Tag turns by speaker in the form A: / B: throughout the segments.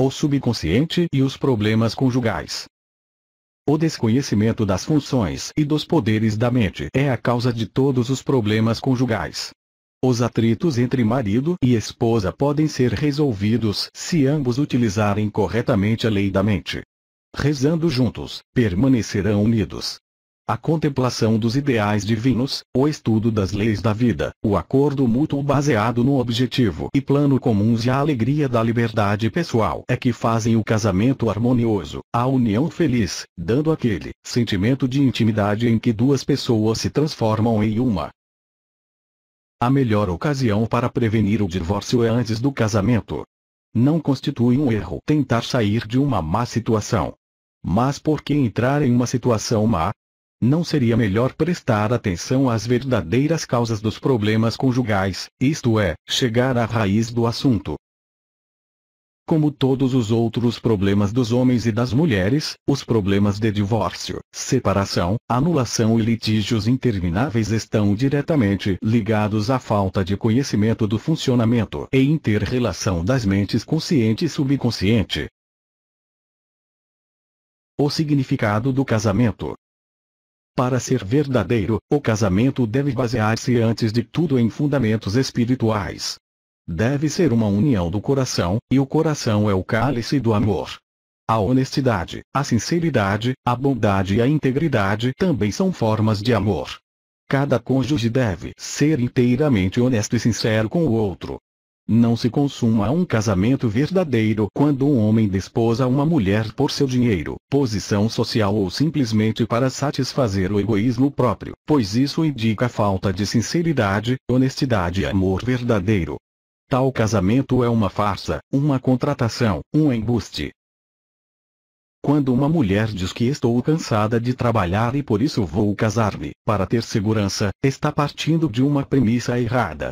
A: O subconsciente e os problemas conjugais. O desconhecimento das funções e dos poderes da mente é a causa de todos os problemas conjugais. Os atritos entre marido e esposa podem ser resolvidos se ambos utilizarem corretamente a lei da mente. Rezando juntos, permanecerão unidos. A contemplação dos ideais divinos, o estudo das leis da vida, o acordo mútuo baseado no objetivo e plano comuns e a alegria da liberdade pessoal é que fazem o casamento harmonioso, a união feliz, dando aquele sentimento de intimidade em que duas pessoas se transformam em uma. A melhor ocasião para prevenir o divórcio é antes do casamento. Não constitui um erro tentar sair de uma má situação. Mas por que entrar em uma situação má? Não seria melhor prestar atenção às verdadeiras causas dos problemas conjugais, isto é, chegar à raiz do assunto. Como todos os outros problemas dos homens e das mulheres, os problemas de divórcio, separação, anulação e litígios intermináveis estão diretamente ligados à falta de conhecimento do funcionamento e inter-relação das mentes consciente e subconsciente. O significado do casamento para ser verdadeiro, o casamento deve basear-se antes de tudo em fundamentos espirituais. Deve ser uma união do coração, e o coração é o cálice do amor. A honestidade, a sinceridade, a bondade e a integridade também são formas de amor. Cada cônjuge deve ser inteiramente honesto e sincero com o outro, não se consuma um casamento verdadeiro quando um homem desposa uma mulher por seu dinheiro, posição social ou simplesmente para satisfazer o egoísmo próprio, pois isso indica falta de sinceridade, honestidade e amor verdadeiro. Tal casamento é uma farsa, uma contratação, um embuste. Quando uma mulher diz que estou cansada de trabalhar e por isso vou casar-me, para ter segurança, está partindo de uma premissa errada.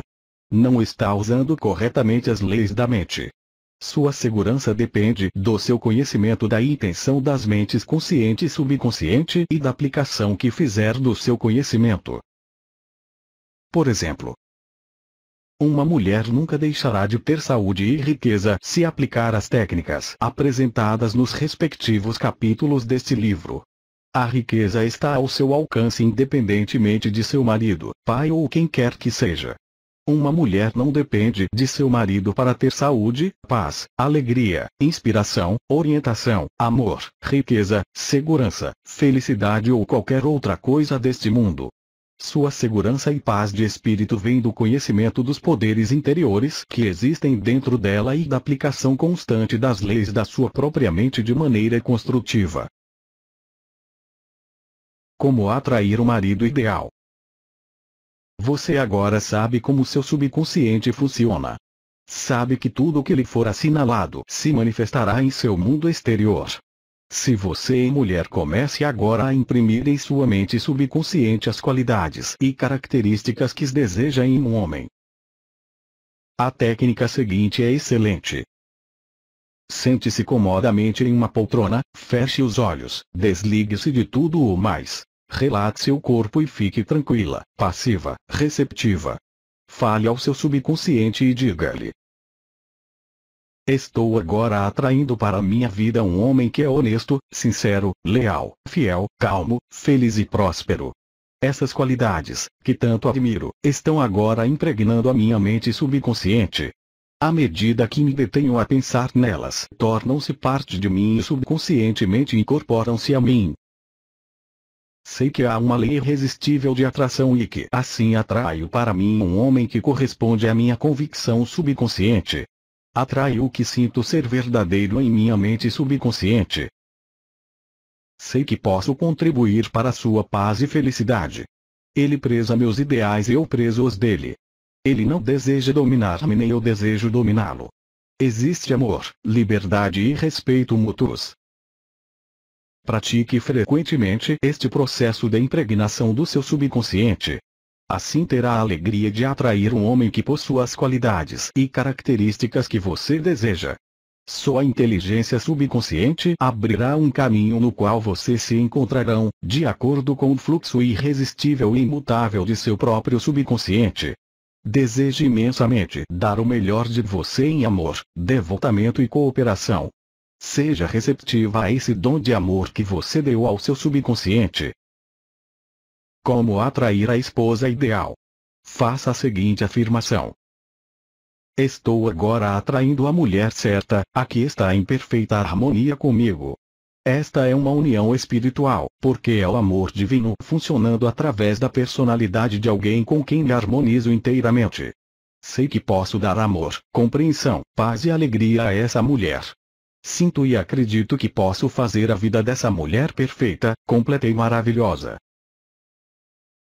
A: Não está usando corretamente as leis da mente. Sua segurança depende do seu conhecimento da intenção das mentes consciente e subconsciente e da aplicação que fizer do seu conhecimento. Por exemplo, uma mulher nunca deixará de ter saúde e riqueza se aplicar as técnicas apresentadas nos respectivos capítulos deste livro. A riqueza está ao seu alcance independentemente de seu marido, pai ou quem quer que seja. Uma mulher não depende de seu marido para ter saúde, paz, alegria, inspiração, orientação, amor, riqueza, segurança, felicidade ou qualquer outra coisa deste mundo. Sua segurança e paz de espírito vem do conhecimento dos poderes interiores que existem dentro dela e da aplicação constante das leis da sua própria mente de maneira construtiva. Como atrair o marido ideal? Você agora sabe como seu subconsciente funciona. Sabe que tudo o que lhe for assinalado se manifestará em seu mundo exterior. Se você é mulher comece agora a imprimir em sua mente subconsciente as qualidades e características que deseja em um homem. A técnica seguinte é excelente. Sente-se comodamente em uma poltrona, feche os olhos, desligue-se de tudo o mais Relaxe o corpo e fique tranquila, passiva, receptiva. Fale ao seu subconsciente e diga-lhe: Estou agora atraindo para minha vida um homem que é honesto, sincero, leal, fiel, calmo, feliz e próspero. Essas qualidades, que tanto admiro, estão agora impregnando a minha mente subconsciente. À medida que me detenho a pensar nelas, tornam-se parte de mim e subconscientemente incorporam-se a mim, Sei que há uma lei irresistível de atração e que assim atraio para mim um homem que corresponde à minha convicção subconsciente. Atraio o que sinto ser verdadeiro em minha mente subconsciente. Sei que posso contribuir para sua paz e felicidade. Ele presa meus ideais e eu preso os dele. Ele não deseja dominar-me nem eu desejo dominá-lo. Existe amor, liberdade e respeito mútuos. Pratique frequentemente este processo de impregnação do seu subconsciente. Assim terá a alegria de atrair um homem que possua as qualidades e características que você deseja. Sua inteligência subconsciente abrirá um caminho no qual vocês se encontrarão, de acordo com o fluxo irresistível e imutável de seu próprio subconsciente. Desejo imensamente dar o melhor de você em amor, devotamento e cooperação. Seja receptiva a esse dom de amor que você deu ao seu subconsciente. Como atrair a esposa ideal? Faça a seguinte afirmação. Estou agora atraindo a mulher certa, a que está em perfeita harmonia comigo. Esta é uma união espiritual, porque é o amor divino funcionando através da personalidade de alguém com quem me harmonizo inteiramente. Sei que posso dar amor, compreensão, paz e alegria a essa mulher, Sinto e acredito que posso fazer a vida dessa mulher perfeita, completa e maravilhosa.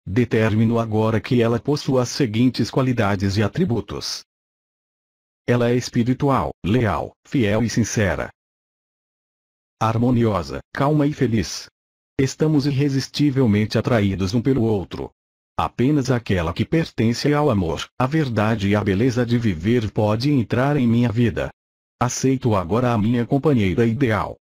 A: Determino agora que ela possua as seguintes qualidades e atributos. Ela é espiritual, leal, fiel e sincera. Harmoniosa, calma e feliz. Estamos irresistivelmente atraídos um pelo outro. Apenas aquela que pertence ao amor, à verdade e à beleza de viver pode entrar em minha vida aceito agora a minha companheira ideal.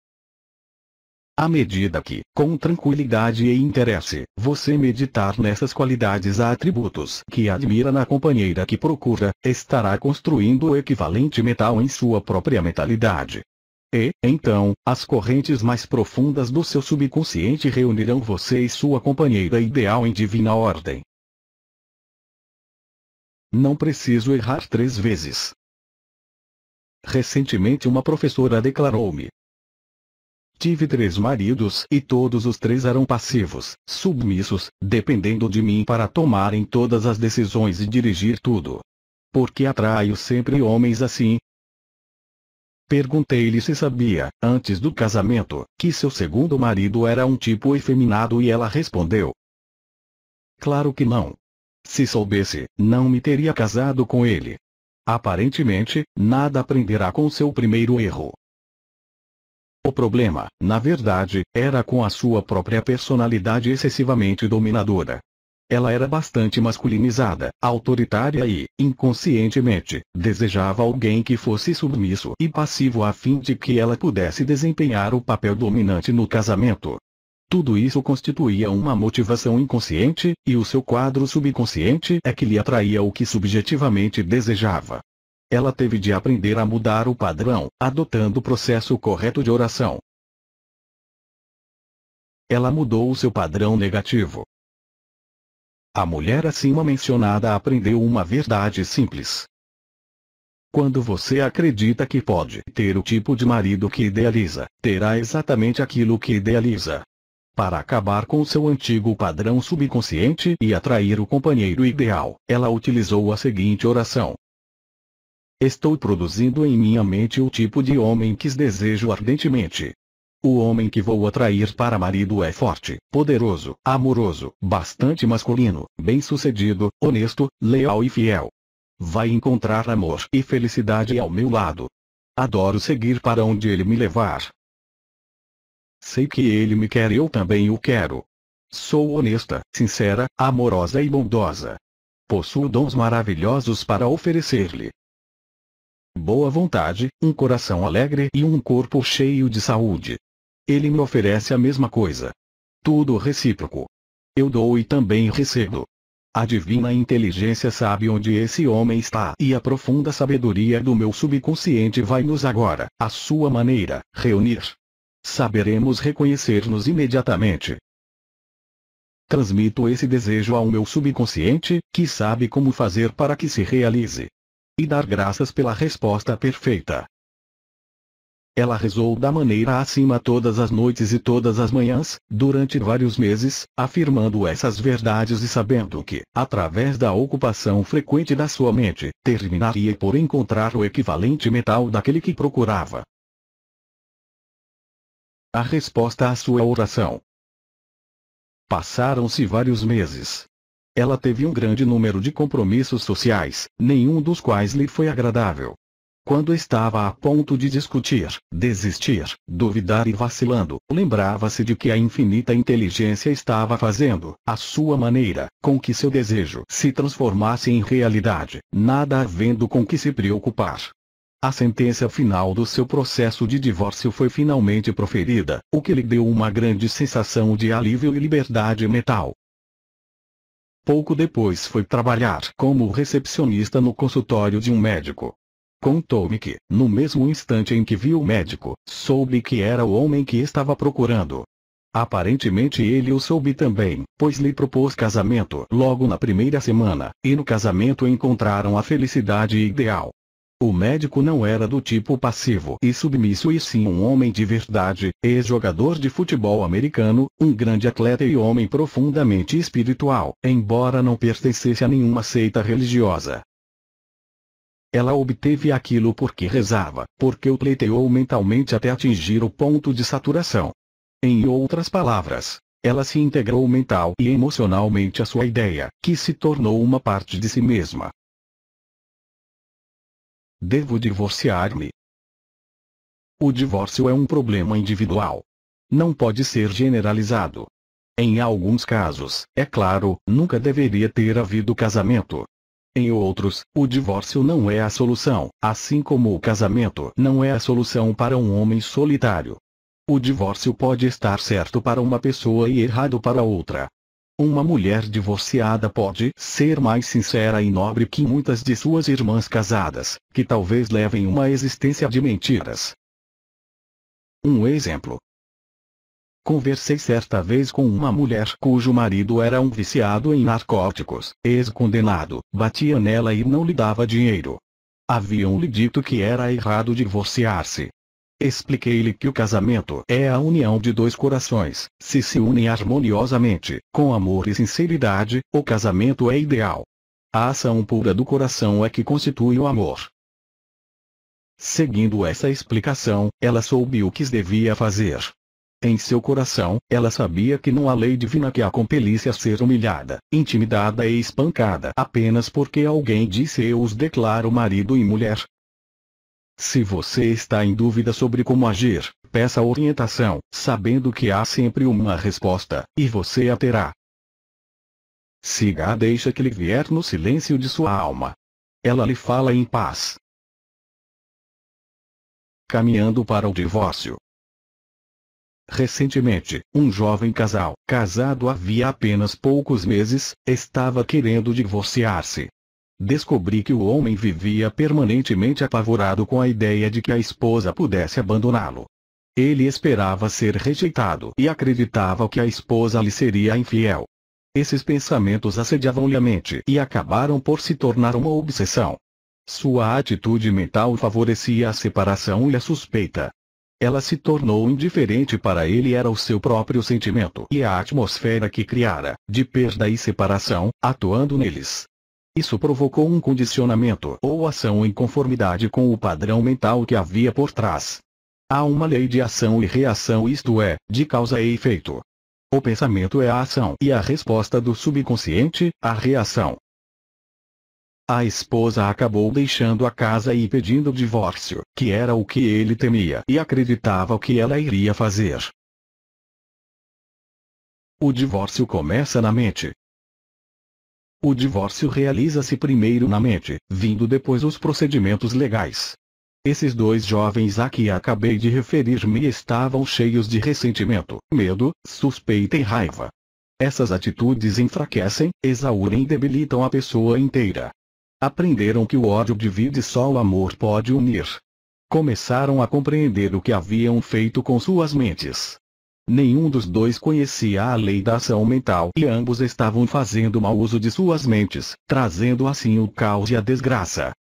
A: À medida que, com tranquilidade e interesse, você meditar nessas qualidades a atributos que admira na companheira que procura, estará construindo o equivalente metal em sua própria mentalidade. E, então, as correntes mais profundas do seu subconsciente reunirão você e sua companheira ideal em divina ordem. Não preciso errar três vezes. Recentemente uma professora declarou-me. Tive três maridos e todos os três eram passivos, submissos, dependendo de mim para tomarem todas as decisões e dirigir tudo. Por que atraio sempre homens assim? Perguntei-lhe se sabia, antes do casamento, que seu segundo marido era um tipo efeminado e ela respondeu. Claro que não. Se soubesse, não me teria casado com ele. Aparentemente, nada aprenderá com seu primeiro erro. O problema, na verdade, era com a sua própria personalidade excessivamente dominadora. Ela era bastante masculinizada, autoritária e, inconscientemente, desejava alguém que fosse submisso e passivo a fim de que ela pudesse desempenhar o papel dominante no casamento. Tudo isso constituía uma motivação inconsciente, e o seu quadro subconsciente é que lhe atraía o que subjetivamente desejava. Ela teve de aprender a mudar o padrão, adotando o processo correto de oração. Ela mudou o seu padrão negativo. A mulher acima mencionada aprendeu uma verdade simples. Quando você acredita que pode ter o tipo de marido que idealiza, terá exatamente aquilo que idealiza. Para acabar com seu antigo padrão subconsciente e atrair o companheiro ideal, ela utilizou a seguinte oração. Estou produzindo em minha mente o tipo de homem que desejo ardentemente. O homem que vou atrair para marido é forte, poderoso, amoroso, bastante masculino, bem-sucedido, honesto, leal e fiel. Vai encontrar amor e felicidade ao meu lado. Adoro seguir para onde ele me levar, Sei que ele me quer e eu também o quero. Sou honesta, sincera, amorosa e bondosa. Possuo dons maravilhosos para oferecer-lhe. Boa vontade, um coração alegre e um corpo cheio de saúde. Ele me oferece a mesma coisa. Tudo recíproco. Eu dou e também recebo. A divina inteligência sabe onde esse homem está e a profunda sabedoria do meu subconsciente vai nos agora, à sua maneira, reunir saberemos reconhecer-nos imediatamente. Transmito esse desejo ao meu subconsciente, que sabe como fazer para que se realize. E dar graças pela resposta perfeita. Ela rezou da maneira acima todas as noites e todas as manhãs, durante vários meses, afirmando essas verdades e sabendo que, através da ocupação frequente da sua mente, terminaria por encontrar o equivalente mental daquele que procurava
B: a resposta à sua oração.
A: Passaram-se vários meses. Ela teve um grande número de compromissos sociais, nenhum dos quais lhe foi agradável. Quando estava a ponto de discutir, desistir, duvidar e vacilando, lembrava-se de que a infinita inteligência estava fazendo, à sua maneira, com que seu desejo se transformasse em realidade, nada havendo com que se preocupar. A sentença final do seu processo de divórcio foi finalmente proferida, o que lhe deu uma grande sensação de alívio e liberdade mental. Pouco depois foi trabalhar como recepcionista no consultório de um médico. Contou-me que, no mesmo instante em que viu o médico, soube que era o homem que estava procurando. Aparentemente ele o soube também, pois lhe propôs casamento logo na primeira semana, e no casamento encontraram a felicidade ideal. O médico não era do tipo passivo e submisso e sim um homem de verdade, ex-jogador de futebol americano, um grande atleta e homem profundamente espiritual, embora não pertencesse a nenhuma seita religiosa. Ela obteve aquilo porque rezava, porque o pleiteou mentalmente até atingir o ponto de saturação. Em outras palavras, ela se integrou mental e emocionalmente à sua ideia, que se tornou uma parte de si mesma.
B: Devo divorciar-me. O divórcio
A: é um problema individual. Não pode ser generalizado. Em alguns casos, é claro, nunca deveria ter havido casamento. Em outros, o divórcio não é a solução, assim como o casamento não é a solução para um homem solitário. O divórcio pode estar certo para uma pessoa e errado para outra. Uma mulher divorciada pode ser mais sincera e nobre que muitas de suas irmãs casadas, que talvez levem uma existência de mentiras. Um exemplo. Conversei certa vez com uma mulher cujo marido era um viciado em narcóticos, ex-condenado, batia nela e não lhe dava dinheiro. Haviam lhe dito que era errado divorciar-se, Expliquei-lhe que o casamento é a união de dois corações, se se unem harmoniosamente, com amor e sinceridade, o casamento é ideal. A ação pura do coração é que constitui o amor. Seguindo essa explicação, ela soube o que devia fazer. Em seu coração, ela sabia que não há lei divina que a compelisse a ser humilhada, intimidada e espancada apenas porque alguém disse eu os declaro marido e mulher, se você está em dúvida sobre como agir, peça orientação, sabendo que há sempre uma resposta, e você a terá. Siga a deixa que lhe vier no silêncio de sua alma.
B: Ela lhe fala em paz. Caminhando para o
A: divórcio. Recentemente, um jovem casal, casado havia apenas poucos meses, estava querendo divorciar-se. Descobri que o homem vivia permanentemente apavorado com a ideia de que a esposa pudesse abandoná-lo. Ele esperava ser rejeitado e acreditava que a esposa lhe seria infiel. Esses pensamentos assediavam-lhe a mente e acabaram por se tornar uma obsessão. Sua atitude mental favorecia a separação e a suspeita. Ela se tornou indiferente para ele era o seu próprio sentimento e a atmosfera que criara, de perda e separação, atuando neles. Isso provocou um condicionamento ou ação em conformidade com o padrão mental que havia por trás. Há uma lei de ação e reação isto é, de causa e efeito. O pensamento é a ação e a resposta do subconsciente, a reação. A esposa acabou deixando a casa e pedindo o divórcio, que era o que ele temia e acreditava que ela iria fazer. O divórcio começa na mente. O divórcio realiza-se primeiro na mente, vindo depois os procedimentos legais. Esses dois jovens a que acabei de referir-me estavam cheios de ressentimento, medo, suspeita e raiva. Essas atitudes enfraquecem, exaurem e debilitam a pessoa inteira. Aprenderam que o ódio divide e só o amor pode unir. Começaram a compreender o que haviam feito com suas mentes, Nenhum dos dois conhecia a lei da ação mental e ambos estavam fazendo mau uso de suas mentes, trazendo assim o caos e a desgraça.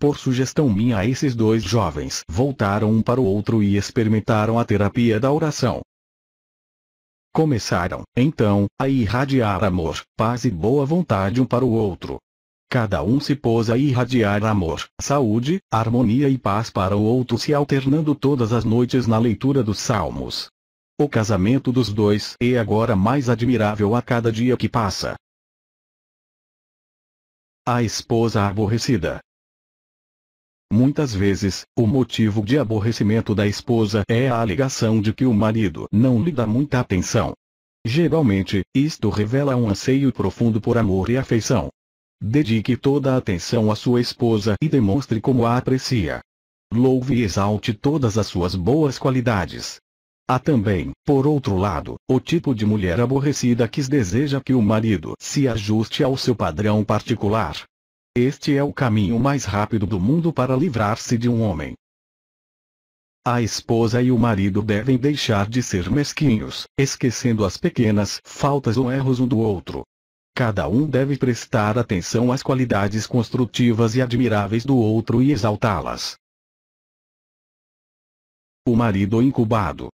A: Por sugestão minha esses dois jovens voltaram um para o outro e experimentaram a terapia da oração. Começaram, então, a irradiar amor, paz e boa vontade um para o outro. Cada um se pôs a irradiar amor, saúde, harmonia e paz para o outro se alternando todas as noites na leitura dos salmos. O casamento dos dois é agora mais admirável a cada dia que passa. A esposa aborrecida. Muitas vezes, o motivo de aborrecimento da esposa é a alegação de que o marido não lhe dá muita atenção. Geralmente, isto revela um anseio profundo por amor e afeição. Dedique toda a atenção à sua esposa e demonstre como a aprecia. Louve e exalte todas as suas boas qualidades. Há também, por outro lado, o tipo de mulher aborrecida que deseja que o marido se ajuste ao seu padrão particular. Este é o caminho mais rápido do mundo para livrar-se de um homem. A esposa e o marido devem deixar de ser mesquinhos, esquecendo as pequenas faltas ou erros um do outro. Cada um deve prestar atenção às qualidades construtivas e admiráveis do outro e exaltá-las. O marido incubado,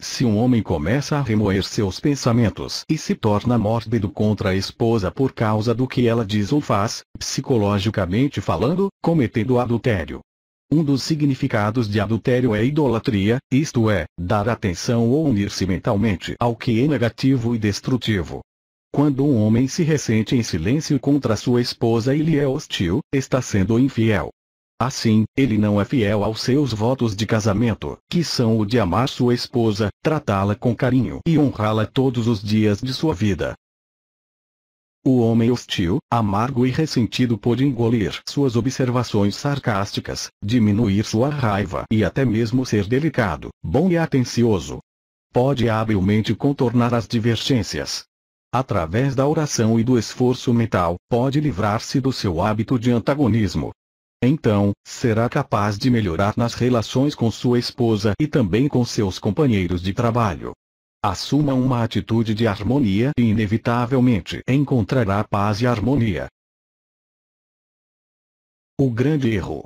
A: se um homem começa a remoer seus pensamentos e se torna mórbido contra a esposa por causa do que ela diz ou faz, psicologicamente falando, cometendo adultério. Um dos significados de adultério é idolatria, isto é, dar atenção ou unir-se mentalmente ao que é negativo e destrutivo. Quando um homem se ressente em silêncio contra sua esposa e lhe é hostil, está sendo infiel. Assim, ele não é fiel aos seus votos de casamento, que são o de amar sua esposa, tratá-la com carinho e honrá-la todos os dias de sua vida. O homem hostil, amargo e ressentido pode engolir suas observações sarcásticas, diminuir sua raiva e até mesmo ser delicado, bom e atencioso. Pode habilmente contornar as divergências. Através da oração e do esforço mental, pode livrar-se do seu hábito de antagonismo, então, será capaz de melhorar nas relações com sua esposa e também com seus companheiros de trabalho. Assuma uma atitude de harmonia e inevitavelmente encontrará paz e harmonia. O grande erro.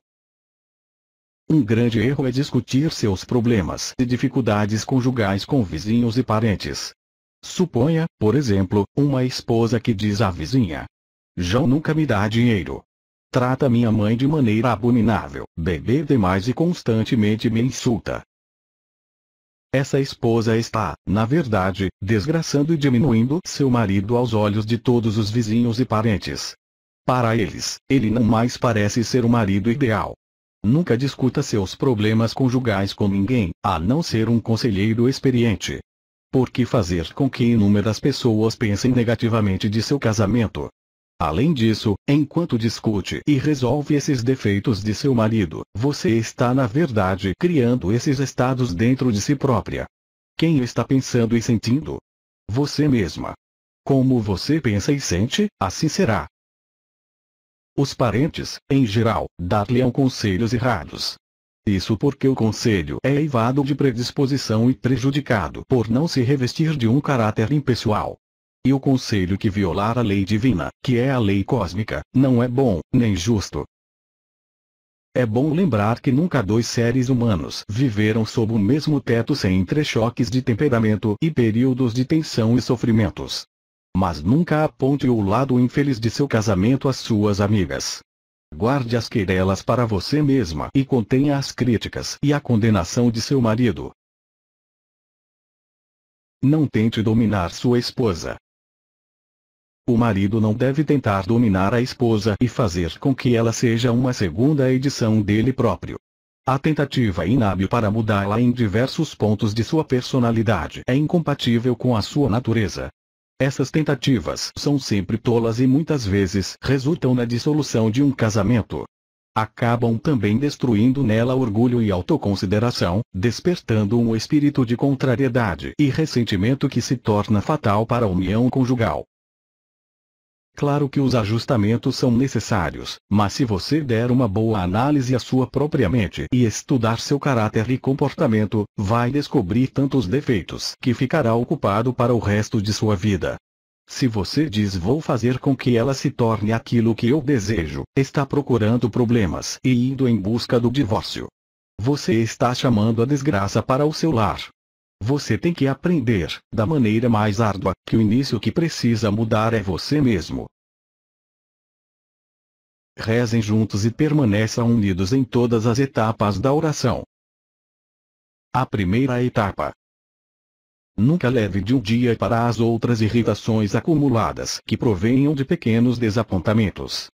A: Um grande erro é discutir seus problemas e dificuldades conjugais com vizinhos e parentes. Suponha, por exemplo, uma esposa que diz à vizinha: João nunca me dá dinheiro. Trata minha mãe de maneira abominável. Bebê demais e constantemente me insulta. Essa esposa está, na verdade, desgraçando e diminuindo seu marido aos olhos de todos os vizinhos e parentes. Para eles, ele não mais parece ser o marido ideal. Nunca discuta seus problemas conjugais com ninguém, a não ser um conselheiro experiente. Por que fazer com que inúmeras pessoas pensem negativamente de seu casamento? Além disso, enquanto discute e resolve esses defeitos de seu marido, você está na verdade criando esses estados dentro de si própria. Quem está pensando e sentindo? Você mesma. Como você pensa e sente, assim será. Os parentes, em geral, dar-lhe-ão conselhos errados. Isso porque o conselho é eivado de predisposição e prejudicado por não se revestir de um caráter impessoal. E o conselho que violar a lei divina, que é a lei cósmica, não é bom, nem justo. É bom lembrar que nunca dois seres humanos viveram sob o mesmo teto sem entrechoques de temperamento e períodos de tensão e sofrimentos. Mas nunca aponte o lado infeliz de seu casamento às suas amigas. Guarde as querelas para você mesma e contenha as críticas e a condenação de seu marido. Não tente dominar sua esposa, o marido não deve tentar dominar a esposa e fazer com que ela seja uma segunda edição dele próprio. A tentativa inábil para mudá-la em diversos pontos de sua personalidade é incompatível com a sua natureza. Essas tentativas são sempre tolas e muitas vezes resultam na dissolução de um casamento. Acabam também destruindo nela orgulho e autoconsideração, despertando um espírito de contrariedade e ressentimento que se torna fatal para a união conjugal. Claro que os ajustamentos são necessários, mas se você der uma boa análise à sua própria mente e estudar seu caráter e comportamento, vai descobrir tantos defeitos que ficará ocupado para o resto de sua vida. Se você diz vou fazer com que ela se torne aquilo que eu desejo, está procurando problemas e indo em busca do divórcio. Você está chamando a desgraça para o seu lar. Você tem que aprender, da maneira mais árdua, que o
B: início que precisa mudar é você mesmo.
A: Rezem juntos e permaneçam unidos em todas as etapas da oração. A primeira etapa. Nunca leve de um dia para as outras irritações acumuladas que provenham de pequenos desapontamentos.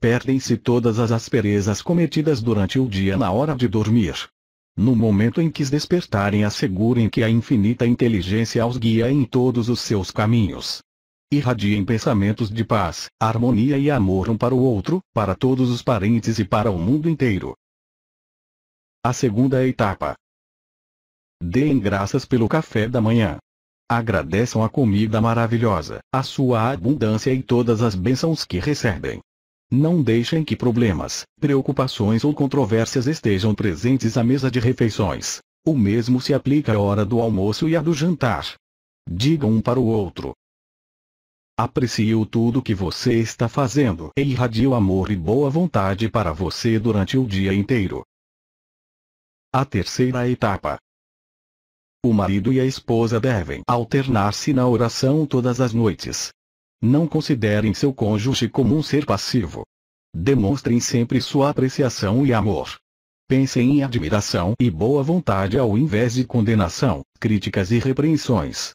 A: Perdem-se todas as asperezas cometidas durante o dia na hora de dormir. No momento em que despertarem assegurem que a infinita inteligência os guia em todos os seus caminhos. Irradiem pensamentos de paz, harmonia e amor um para o outro, para todos os parentes e para o mundo inteiro. A segunda etapa. Deem graças pelo café da manhã. Agradeçam a comida maravilhosa, a sua abundância e todas as bênçãos que recebem. Não deixem que problemas, preocupações ou controvérsias estejam presentes à mesa de refeições. O mesmo se aplica à hora do almoço e à do jantar. Diga um para o outro. Aprecio tudo que você está fazendo e irradio amor e boa vontade para você durante o dia inteiro. A terceira etapa. O marido e a esposa devem alternar-se na oração todas as noites, não considerem seu cônjuge como um ser passivo. Demonstrem sempre sua apreciação e amor. Pensem em admiração e boa vontade ao invés de condenação, críticas e repreensões.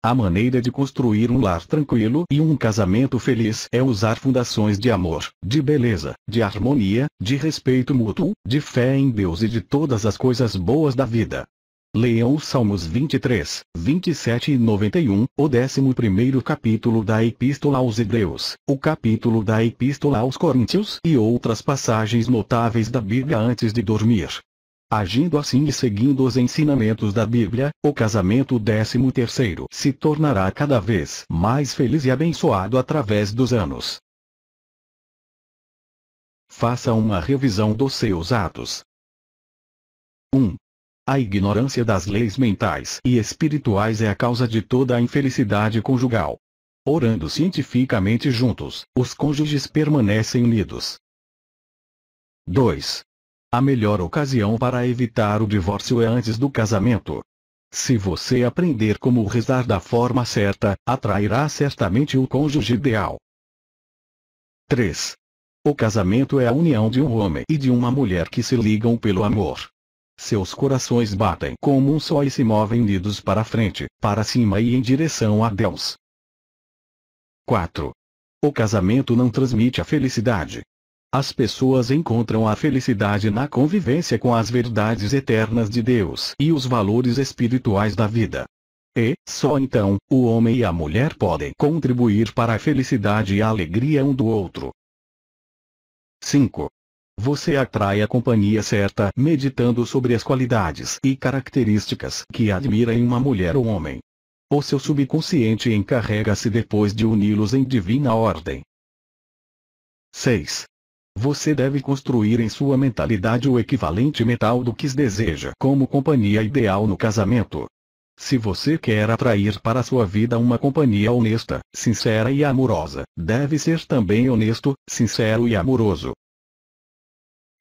A: A maneira de construir um lar tranquilo e um casamento feliz é usar fundações de amor, de beleza, de harmonia, de respeito mútuo, de fé em Deus e de todas as coisas boas da vida. Leiam os Salmos 23, 27 e 91, o 11 capítulo da Epístola aos Hebreus, o capítulo da Epístola aos Coríntios e outras passagens notáveis da Bíblia antes de dormir. Agindo assim e seguindo os ensinamentos da Bíblia, o casamento 13 se tornará cada vez mais feliz e abençoado através dos anos. Faça uma revisão dos seus atos. 1. A ignorância das leis mentais e espirituais é a causa de toda a infelicidade conjugal. Orando cientificamente juntos, os cônjuges permanecem unidos. 2. A melhor ocasião para evitar o divórcio é antes do casamento. Se você aprender como rezar da forma certa, atrairá certamente o cônjuge ideal. 3. O casamento é a união de um homem e de uma mulher que se ligam pelo amor. Seus corações batem como um só e se movem unidos para frente, para cima e em direção a Deus. 4. O casamento não transmite a felicidade. As pessoas encontram a felicidade na convivência com as verdades eternas de Deus e os valores espirituais da vida. E, só então, o homem e a mulher podem contribuir para a felicidade e a alegria um do outro. 5. Você atrai a companhia certa meditando sobre as qualidades e características que admira em uma mulher ou homem. O seu subconsciente encarrega-se depois de uni-los em divina ordem. 6. Você deve construir em sua mentalidade o equivalente mental do que deseja como companhia ideal no casamento. Se você quer atrair para sua vida uma companhia honesta, sincera e amorosa, deve ser também honesto, sincero e amoroso.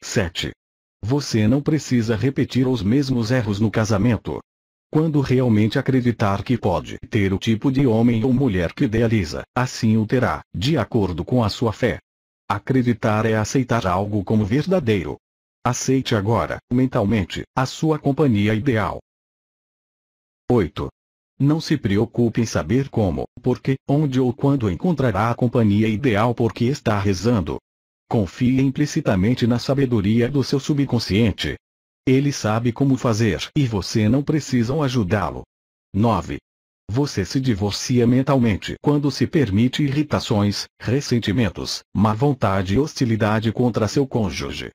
A: 7. Você não precisa repetir os mesmos erros no casamento. Quando realmente acreditar que pode ter o tipo de homem ou mulher que idealiza, assim o terá, de acordo com a sua fé. Acreditar é aceitar algo como verdadeiro. Aceite agora, mentalmente, a sua companhia ideal. 8. Não se preocupe em saber como, porque, onde ou quando encontrará a companhia ideal porque está rezando, Confie implicitamente na sabedoria do seu subconsciente. Ele sabe como fazer e você não precisa ajudá-lo. 9. Você se divorcia mentalmente quando se permite irritações, ressentimentos, má vontade e hostilidade contra seu cônjuge.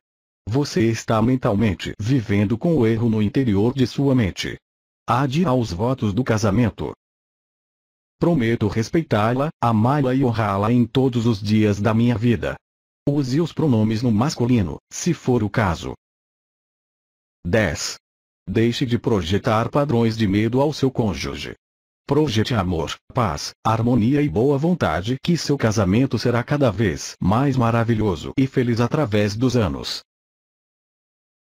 A: Você está mentalmente vivendo com o erro no interior de sua mente. Adia aos votos do casamento. Prometo respeitá-la, amá-la e honrá-la em todos os dias da minha vida, Use os pronomes no masculino, se for o caso. 10. Deixe de projetar padrões de medo ao seu cônjuge. Projete amor, paz, harmonia e boa vontade que seu casamento será cada vez mais maravilhoso e feliz através dos anos.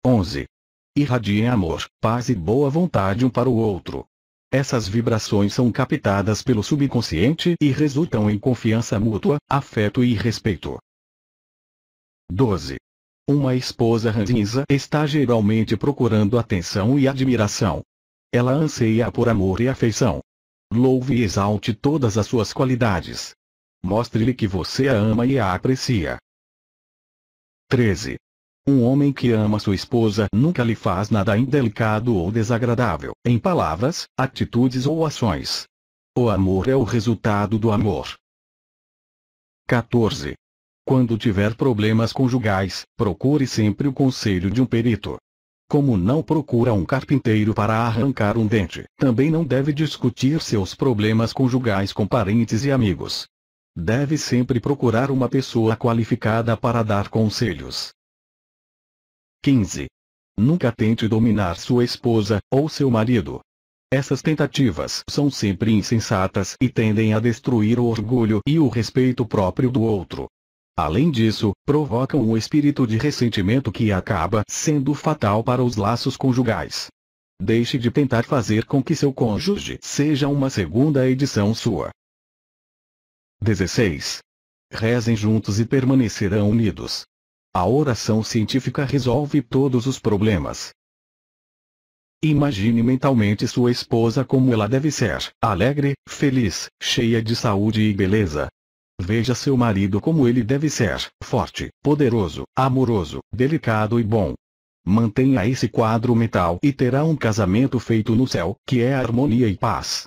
A: 11. Irradiem amor, paz e boa vontade um para o outro. Essas vibrações são captadas pelo subconsciente e resultam em confiança mútua, afeto e respeito. 12. Uma esposa ranzinza está geralmente procurando atenção e admiração. Ela anseia por amor e afeição. Louve e exalte todas as suas qualidades. Mostre-lhe que você a ama e a aprecia. 13. Um homem que ama sua esposa nunca lhe faz nada indelicado ou desagradável, em palavras, atitudes ou ações. O amor é o resultado do amor. 14. Quando tiver problemas conjugais, procure sempre o conselho de um perito. Como não procura um carpinteiro para arrancar um dente, também não deve discutir seus problemas conjugais com parentes e amigos. Deve sempre procurar uma pessoa qualificada para dar conselhos. 15. Nunca tente dominar sua esposa ou seu marido. Essas tentativas são sempre insensatas e tendem a destruir o orgulho e o respeito próprio do outro. Além disso, provocam um espírito de ressentimento que acaba sendo fatal para os laços conjugais. Deixe de tentar fazer com que seu cônjuge seja uma segunda edição sua. 16. Rezem juntos e permanecerão unidos. A oração científica resolve todos os problemas. Imagine mentalmente sua esposa como ela deve ser, alegre, feliz, cheia de saúde e beleza, Veja seu marido como ele deve ser, forte, poderoso, amoroso, delicado e bom. Mantenha esse quadro mental e terá um casamento feito no céu, que é harmonia e paz.